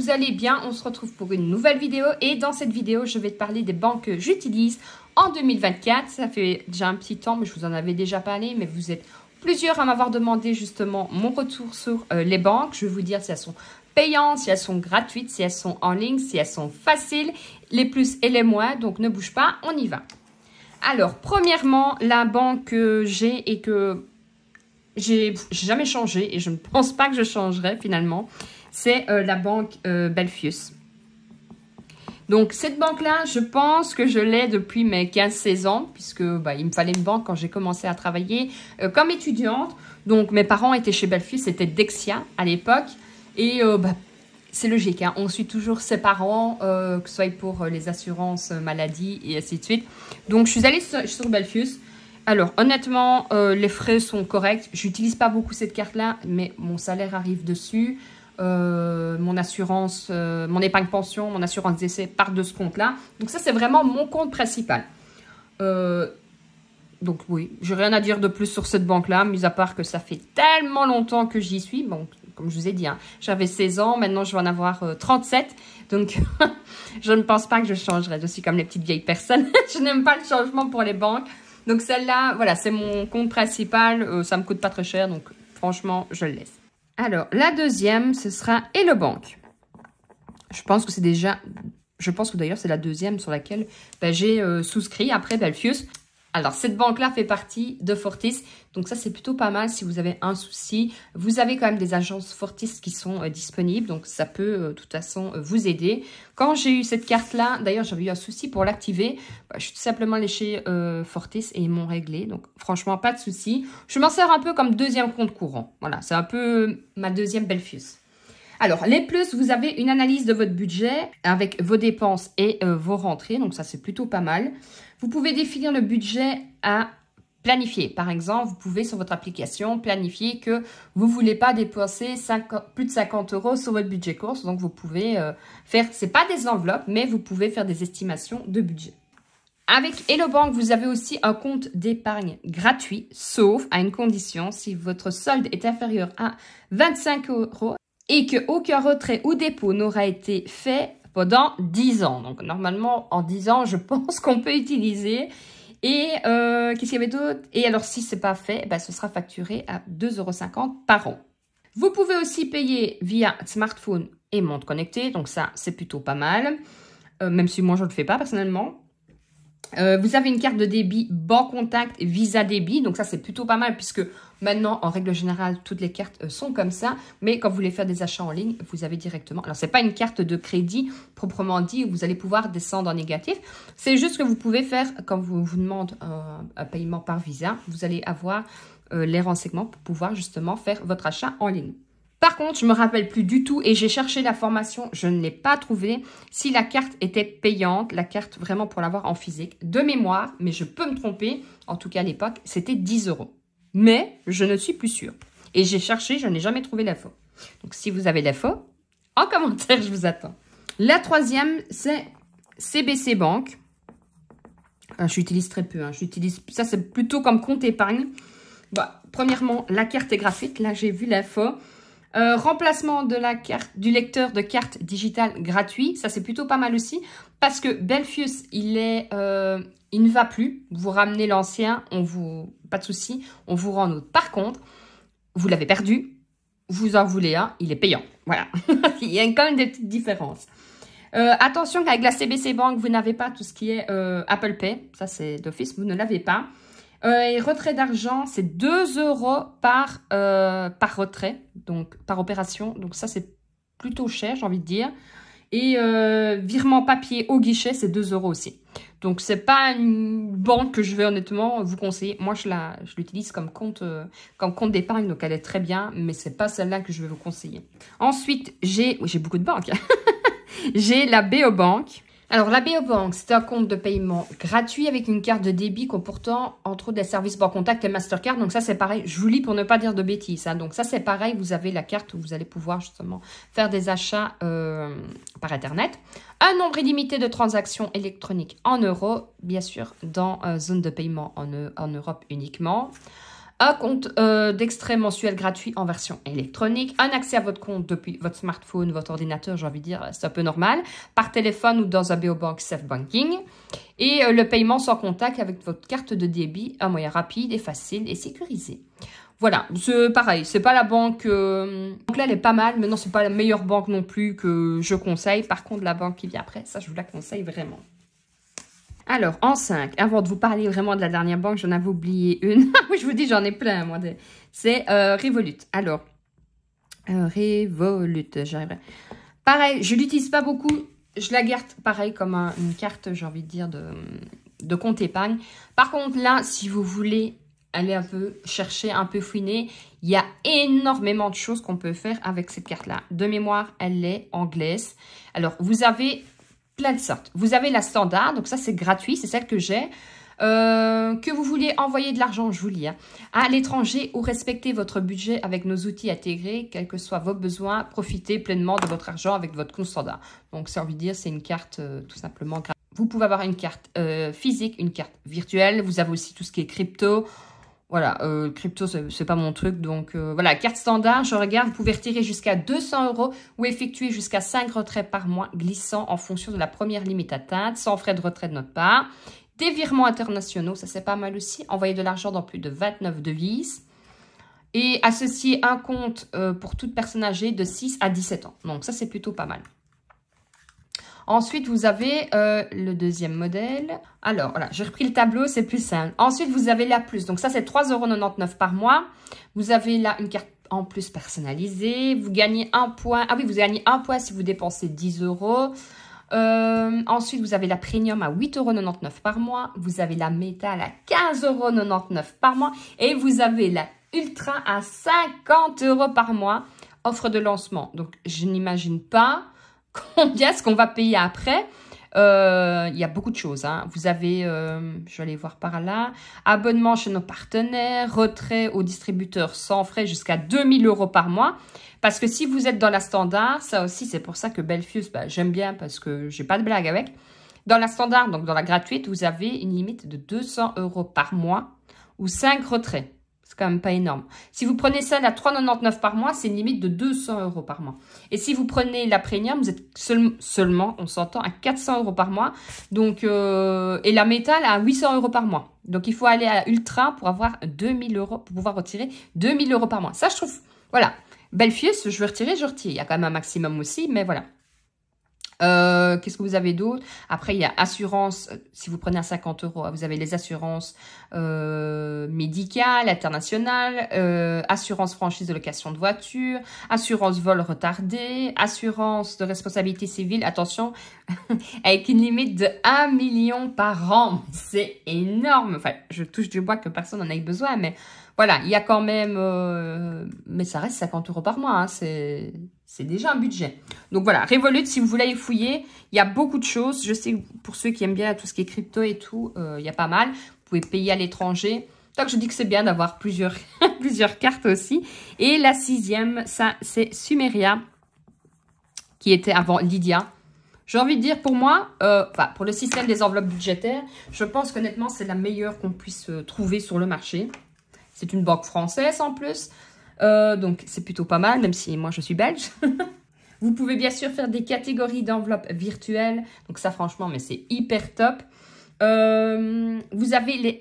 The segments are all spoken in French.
vous allez bien. On se retrouve pour une nouvelle vidéo et dans cette vidéo, je vais te parler des banques que j'utilise en 2024. Ça fait déjà un petit temps, mais je vous en avais déjà parlé, mais vous êtes plusieurs à m'avoir demandé justement mon retour sur euh, les banques. Je vais vous dire si elles sont payantes, si elles sont gratuites, si elles sont en ligne, si elles sont faciles, les plus et les moins. Donc ne bouge pas, on y va. Alors, premièrement, la banque que j'ai et que j'ai jamais changé et je ne pense pas que je changerai finalement, c'est euh, la banque euh, Belfius. Donc cette banque-là, je pense que je l'ai depuis mes 15-16 ans, puisque bah, il me fallait une banque quand j'ai commencé à travailler euh, comme étudiante. Donc mes parents étaient chez Belfius, c'était Dexia à l'époque. Et bah, c'est logique, hein. on suit toujours ses parents, que ce soit pour les assurances maladie et ainsi de suite. Donc je suis allée sur, Belfius. Alors, honnêtement, les frais sont corrects. Je n'utilise pas beaucoup cette carte-là, mais mon salaire arrive dessus. Euh, mon assurance, euh, mon épargne pension, mon assurance d'essai part de ce compte-là. Donc ça, c'est vraiment mon compte principal. Euh, donc oui, j'ai rien à dire de plus sur cette banque-là, mis à part que ça fait tellement longtemps que j'y suis. Bon, comme je vous ai dit, hein, j'avais 16 ans, maintenant je vais en avoir 37. Donc je ne pense pas que je changerai. Je suis comme les petites vieilles personnes. je n'aime pas le changement pour les banques. Donc celle-là, voilà, c'est mon compte principal. ça ne me coûte pas très cher, donc franchement, je le laisse. Alors, la deuxième, ce sera Et Bank. Je pense que c'est déjà... Je pense que d'ailleurs, c'est la deuxième sur laquelle bah, j'ai euh, souscrit après Belfius. Alors, cette banque-là fait partie de Fortis. Donc, ça, c'est plutôt pas mal si vous avez un souci. Vous avez quand même des agences Fortis qui sont euh, disponibles. Donc, ça peut, euh, de toute façon, euh, vous aider. Quand j'ai eu cette carte-là, d'ailleurs, j'avais eu un souci pour l'activer. Bah, je suis tout simplement allée chez Fortis et ils m'ont réglé. Donc, franchement, pas de souci. Je m'en sers un peu comme deuxième compte courant. Voilà, c'est un peu ma deuxième belle alors, les plus, vous avez une analyse de votre budget avec vos dépenses et euh, vos rentrées. Donc, ça, c'est plutôt pas mal. Vous pouvez définir le budget à planifier. Par exemple, vous pouvez sur votre application planifier que vous ne voulez pas dépenser plus de 50 euros sur votre budget course. Donc, vous pouvez euh, faire, ce n'est pas des enveloppes, mais vous pouvez faire des estimations de budget. Avec Hello Bank, vous avez aussi un compte d'épargne gratuit, sauf à une condition, si votre solde est inférieur à 25 euros, et que aucun retrait ou dépôt n'aura été fait pendant 10 ans. Donc normalement, en 10 ans, je pense qu'on peut utiliser. Et euh, qu'est-ce qu'il y avait d'autre Et alors, si c'est pas fait, bah, ce sera facturé à 2,50€ par an. Vous pouvez aussi payer via smartphone et montre connectée. Donc ça, c'est plutôt pas mal. Euh, même si moi, je ne le fais pas personnellement. Euh, vous avez une carte de débit Banque Contact Visa Débit. Donc ça, c'est plutôt pas mal puisque maintenant, en règle générale, toutes les cartes euh, sont comme ça. Mais quand vous voulez faire des achats en ligne, vous avez directement... Alors, c'est pas une carte de crédit proprement dit où vous allez pouvoir descendre en négatif. C'est juste que vous pouvez faire, quand vous vous demande un, paiement par Visa, vous allez avoir euh, les renseignements pour pouvoir justement faire votre achat en ligne. Par contre, je me rappelle plus du tout et j'ai cherché la formation, je ne l'ai pas trouvée. Si la carte était payante, la carte vraiment pour l'avoir en physique, de mémoire, mais je peux me tromper, en tout cas à l'époque, c'était 10 euros. Mais je ne suis plus sûre. Et j'ai cherché, je n'ai jamais trouvé l'info. Donc si vous avez l'info, en commentaire, je vous attends. La troisième, c'est CBC Bank. Ah, je l'utilise très peu. Hein. J'utilise Ça, c'est plutôt comme compte épargne. Bah, premièrement, la carte est graphique. Là, j'ai vu l'info. Euh, remplacement de la carte, du lecteur de carte digitale gratuit, ça c'est plutôt pas mal aussi, parce que Belfius, il, est, euh, il ne va plus, vous ramenez l'ancien, on vous, pas de souci, on vous rend autre. Par contre, vous l'avez perdu, vous en voulez un, il est payant, voilà, il y a quand même des petites différences. Euh, attention qu'avec la CBC Bank, vous n'avez pas tout ce qui est Apple Pay, ça c'est d'office, vous ne l'avez pas. Euh, et retrait d'argent, c'est 2 euros par, euh, par retrait, donc par opération. Donc ça, c'est plutôt cher, j'ai envie de dire. Et euh, virement papier au guichet, c'est 2 euros aussi. Donc c'est pas une banque que je vais honnêtement vous conseiller. Moi, je la, je l'utilise comme compte, euh, comme compte d'épargne, donc elle est très bien, mais c'est pas celle-là que je vais vous conseiller. Ensuite, j'ai, j'ai beaucoup de banques. j'ai la BO Bank. Alors, la Bank, c'est un compte de paiement gratuit avec une carte de débit comportant entre autres des services Contact et Mastercard. Donc ça, c'est pareil. Je vous lis pour ne pas dire de bêtises. Hein. Donc ça, c'est pareil. Vous avez la carte où vous allez pouvoir justement faire des achats euh, par Internet. Un nombre illimité de transactions électroniques en euros, bien sûr, dans euh, zone de paiement en Europe uniquement un compte euh, d'extrait mensuel gratuit en version électronique, un accès à votre compte depuis votre smartphone, votre ordinateur, j'ai envie de dire, c'est un peu normal, par téléphone ou dans un BioBank self-banking, et euh, le paiement sans contact avec votre carte de débit, un moyen rapide et facile et sécurisé. Voilà, c'est pareil, c'est pas la banque... Donc euh, là, elle est pas mal, mais non, c'est pas la meilleure banque non plus que je conseille. Par contre, la banque qui vient après, ça, je vous la conseille vraiment. Alors, en 5, avant de vous parler vraiment de la dernière banque, j'en avais oublié une. je vous dis, j'en ai plein, moi. C'est euh, Revolut. Alors, euh, Revolut, j'arrive. Pareil, je l'utilise pas beaucoup. Je la garde pareil comme une carte, j'ai envie de dire, de, de compte épargne. Par contre, là, si vous voulez aller un peu chercher, un peu fouiner, il y a énormément de choses qu'on peut faire avec cette carte-là. De mémoire, elle est anglaise. Alors, vous avez vous avez la standard, donc ça c'est gratuit, c'est celle que j'ai. Euh, que vous vouliez envoyer de l'argent, je vous lis, hein. à l'étranger ou respecter votre budget avec nos outils intégrés, quels que soient vos besoins, profitez pleinement de votre argent avec votre compte standard. Donc, ça veut dire, c'est une carte euh, tout simplement gratuite. Vous pouvez avoir une carte euh, physique, une carte virtuelle. Vous avez aussi tout ce qui est crypto. Voilà, euh, crypto, c'est pas mon truc. Donc, euh, voilà, carte standard, je regarde, vous pouvez retirer jusqu'à 200 euros ou effectuer jusqu'à 5 retraits par mois glissant en fonction de la première limite atteinte, sans frais de retrait de notre part. Des virements internationaux, ça c'est pas mal aussi. Envoyer de l'argent dans plus de 29 devises. Et associer un compte euh, pour toute personne âgée de 6 à 17 ans. Donc, ça c'est plutôt pas mal. Ensuite, vous avez euh, le deuxième modèle. Alors, voilà, j'ai repris le tableau, c'est plus simple. Ensuite, vous avez la plus. Donc ça, c'est 3,99€ par mois. Vous avez là une carte en plus personnalisée. Vous gagnez un point. Ah oui, vous gagnez un point si vous dépensez 10 euros. Euh, ensuite, vous avez la Premium à 8,99€ par mois. Vous avez la métal à 15,99€ par mois. Et vous avez la Ultra à 50€ par mois. Offre de lancement. Donc, je n'imagine pas combien est-ce qu'on va payer après euh, il y a beaucoup de choses. Hein. Vous avez, euh, je vais aller voir par là, abonnement chez nos partenaires, retrait aux distributeurs sans frais jusqu'à 2000 euros par mois. Parce que si vous êtes dans la standard, ça aussi, c'est pour ça que Belfius, bah, j'aime bien parce que j'ai pas de blague avec. Dans la standard, donc dans la gratuite, vous avez une limite de 200 euros par mois ou 5 retraits. C'est quand même pas énorme. Si vous prenez ça à 3,99 par mois, c'est une limite de 200 euros par mois. Et si vous prenez la premium, vous êtes seulement, on s'entend, à 400 euros par mois. Donc, euh, et la métal à 800 euros par mois. Donc, il faut aller à ultra pour avoir 2000 euros, pour pouvoir retirer 2000 euros par mois. Ça, je trouve, voilà. Belfius, je vais retirer, je retire. Il y a quand même un maximum aussi, mais voilà. Euh, qu'est-ce que vous avez d'autre Après, il y a assurance. Euh, si vous prenez à 50 euros, hein, vous avez les assurances euh, médicales, internationales, euh, assurance franchise de location de voiture, assurance vol retardé, assurance de responsabilité civile. Attention, avec une limite de 1 million par an. C'est énorme. Enfin, je touche du bois que personne n'en ait besoin, mais voilà, il y a quand même... mais ça reste 50 euros par mois, hein, c'est c'est déjà un budget. Donc voilà, Revolut, si vous voulez fouiller, il y a beaucoup de choses. Je sais, pour ceux qui aiment bien tout ce qui est crypto et tout, euh, il y a pas mal. Vous pouvez payer à l'étranger. Donc je dis que c'est bien d'avoir plusieurs, cartes aussi. Et la sixième, ça, c'est Sumeria, qui était avant Lydia. J'ai envie de dire, pour moi, euh, pour le système des enveloppes budgétaires, je pense qu'honnêtement, c'est la meilleure qu'on puisse euh, trouver sur le marché. C'est une banque française en plus. Euh, donc c'est plutôt pas mal, même si moi je suis belge. Vous pouvez bien sûr faire des catégories d'enveloppes virtuelles. Donc ça franchement, mais c'est hyper top. Euh, vous avez les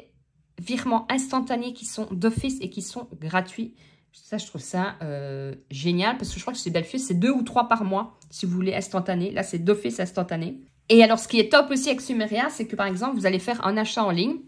virements instantanés qui sont d'office et qui sont gratuits. Ça, je trouve ça euh, génial parce que je crois que chez Belfius, c'est deux ou trois par mois si vous voulez instantané. Là, c'est d'office instantané. Et alors, ce qui est top aussi avec Sumeria, c'est que par exemple, vous allez faire un achat en ligne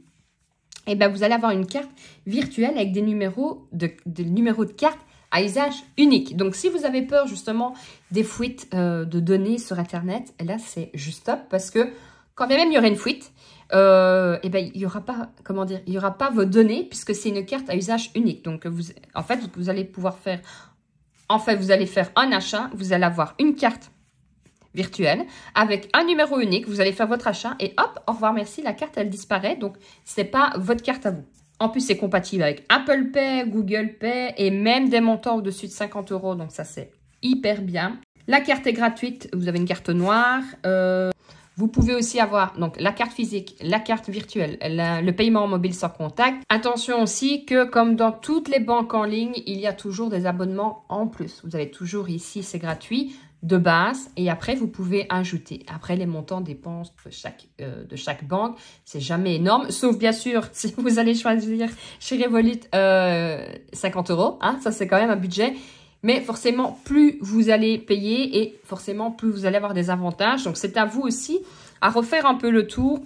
et eh ben vous allez avoir une carte virtuelle avec des numéros de, numéros de carte à usage unique. Donc, si vous avez peur justement des fuites euh, de données sur Internet, là, eh ben, c'est juste top parce que quand même il y aurait une fuite, et euh, eh ben, il n'y aura pas, comment dire, il y aura pas vos données puisque c'est une carte à usage unique. Donc, vous, en fait, vous allez pouvoir faire, en fait, vous allez faire un achat, vous allez avoir une carte virtuelle avec un numéro unique. Vous allez faire votre achat et hop, au revoir, merci, la carte, elle disparaît. Donc, ce n'est pas votre carte à vous. En plus, c'est compatible avec Apple Pay, Google Pay et même des montants au-dessus de 50 euros. Donc, ça, c'est hyper bien. La carte est gratuite. Vous avez une carte noire. Euh, vous pouvez aussi avoir donc la carte physique, la carte virtuelle, le paiement mobile sans contact. Attention aussi que comme dans toutes les banques en ligne, il y a toujours des abonnements en plus. Vous avez toujours ici, c'est gratuit de base et après vous pouvez ajouter. Après les montants dépenses de chaque, euh, de chaque banque, c'est jamais énorme, sauf bien sûr si vous allez choisir chez Revolut 50 euh, euros, hein, ça c'est quand même un budget. Mais forcément, plus vous allez payer et forcément, plus vous allez avoir des avantages. Donc, c'est à vous aussi à refaire un peu le tour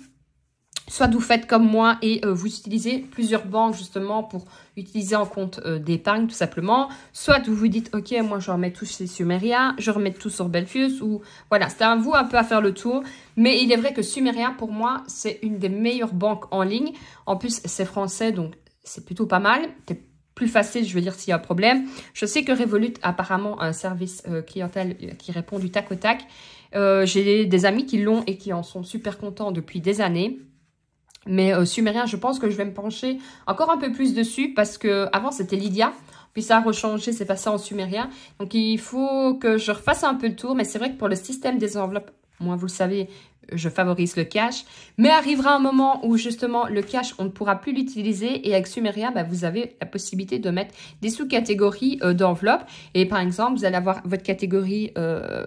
Soit vous faites comme moi et euh, vous utilisez plusieurs banques justement pour utiliser en compte euh, d'épargne tout simplement. Soit vous vous dites, ok, moi je remets tout chez Sumeria, je remets tout sur Belfius ou voilà, c'est à vous un peu à faire le tour. Mais il est vrai que Sumeria pour moi c'est une des meilleures banques en ligne. En plus c'est français donc c'est plutôt pas mal. C'est plus facile, je veux dire, s'il y a un problème. Je sais que Revolut a apparemment un service euh, clientèle qui répond du tac au tac. J'ai des amis qui l'ont et qui en sont super contents depuis des années. Mais au euh, sumérien, je pense que je vais me pencher encore un peu plus dessus parce que avant c'était Lydia. Puis ça a rechangé, c'est passé en sumérien. Donc il faut que je refasse un peu le tour. Mais c'est vrai que pour le système des enveloppes, moi vous le savez, je favorise le cash. Mais arrivera un moment où justement le cash, on ne pourra plus l'utiliser. Et avec Sumérien, bah, vous avez la possibilité de mettre des sous-catégories euh, d'enveloppes. Et par exemple, vous allez avoir votre catégorie... Euh,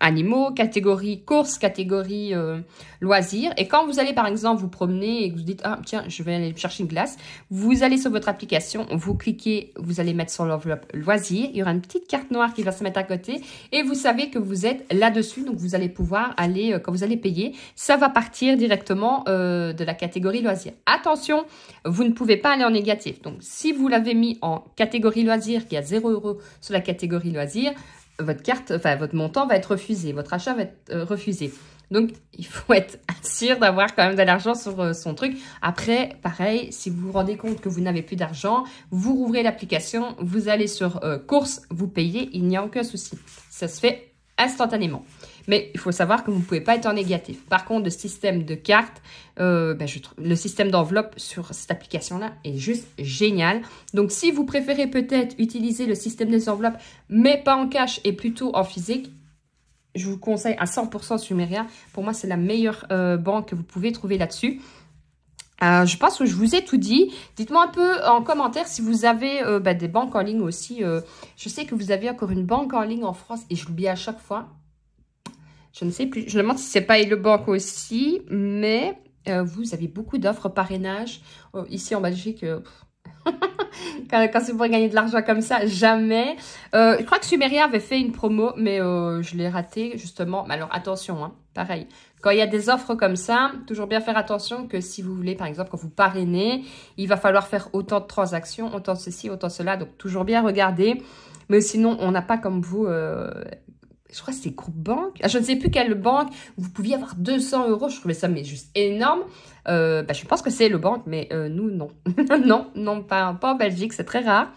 animaux, catégorie courses, catégorie euh, loisirs. Et quand vous allez par exemple vous promener et que vous dites ah tiens je vais aller chercher une glace, vous allez sur votre application, vous cliquez, vous allez mettre sur l'enveloppe loisirs. Il y aura une petite carte noire qui va se mettre à côté et vous savez que vous êtes là-dessus. Donc vous allez pouvoir aller euh, quand vous allez payer, ça va partir directement euh, de la catégorie loisirs. Attention, vous ne pouvez pas aller en négatif. Donc si vous l'avez mis en catégorie loisirs, qui a 0 euros sur la catégorie loisirs, votre carte, enfin votre montant va être refusé, votre achat va être euh, refusé. Donc, il faut être sûr d'avoir quand même de l'argent sur euh, son truc. Après, pareil, si vous vous rendez compte que vous n'avez plus d'argent, vous rouvrez l'application, vous allez sur euh, course, vous payez, il n'y a aucun souci. Ça se fait instantanément. Mais il faut savoir que vous ne pouvez pas être en négatif. Par contre, le système de cartes, euh, ben, le système d'enveloppe sur cette application-là est juste génial. Donc, si vous préférez peut-être utiliser le système des enveloppes, mais pas en cash et plutôt en physique, je vous conseille à 100% Sumeria. Pour moi, c'est la meilleure euh, banque que vous pouvez trouver là-dessus. Euh, je pense que je vous ai tout dit. Dites-moi un peu en commentaire si vous avez ben, des banques en ligne aussi. je sais que vous avez encore une banque en ligne en France et je l'oublie à chaque fois. Je ne sais plus. Je me demande si c'est pas le banque aussi, mais euh, vous avez beaucoup d'offres parrainage. Oh, ici en Belgique, euh, quand, quand c'est pour gagner de l'argent comme ça, jamais. Euh, je crois que Sumeria avait fait une promo, mais je l'ai raté, justement. Mais alors attention, hein. pareil. Quand il y a des offres comme ça, toujours bien faire attention que si vous voulez, par exemple, quand vous parrainez, il va falloir faire autant de transactions, autant ceci, autant cela. Donc toujours bien regarder. Mais sinon, on n'a pas comme vous je crois que c'est groupe banque, ah, je ne sais plus quelle banque, vous pouviez avoir 200 euros, je trouvais ça mais juste énorme. Euh, bah, je pense que c'est le banque, mais euh, nous, non. non, non, pas, pas en Belgique, c'est très rare.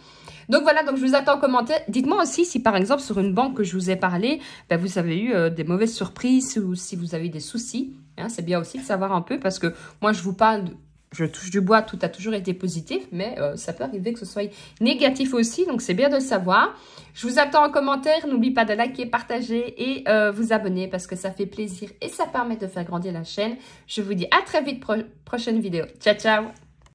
Donc voilà, donc je vous attends en commentaire. Dites-moi aussi si par exemple sur une banque que je vous ai parlé, bah, vous avez eu euh, des mauvaises surprises ou si vous avez des soucis. Hein, c'est bien aussi de savoir un peu parce que moi je vous parle je touche du bois, tout a toujours été positif, mais euh, ça peut arriver que ce soit négatif aussi, donc c'est bien de le savoir. Je vous attends en commentaire, n'oublie pas de liker, partager et euh, vous abonner parce que ça fait plaisir et ça permet de faire grandir la chaîne. Je vous dis à très vite, prochaine vidéo. Ciao, ciao